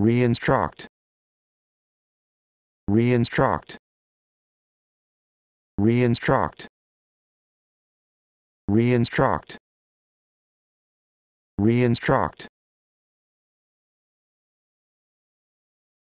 Reinstruct. Reinstruct. Reinstruct. Reinstruct. Reinstruct.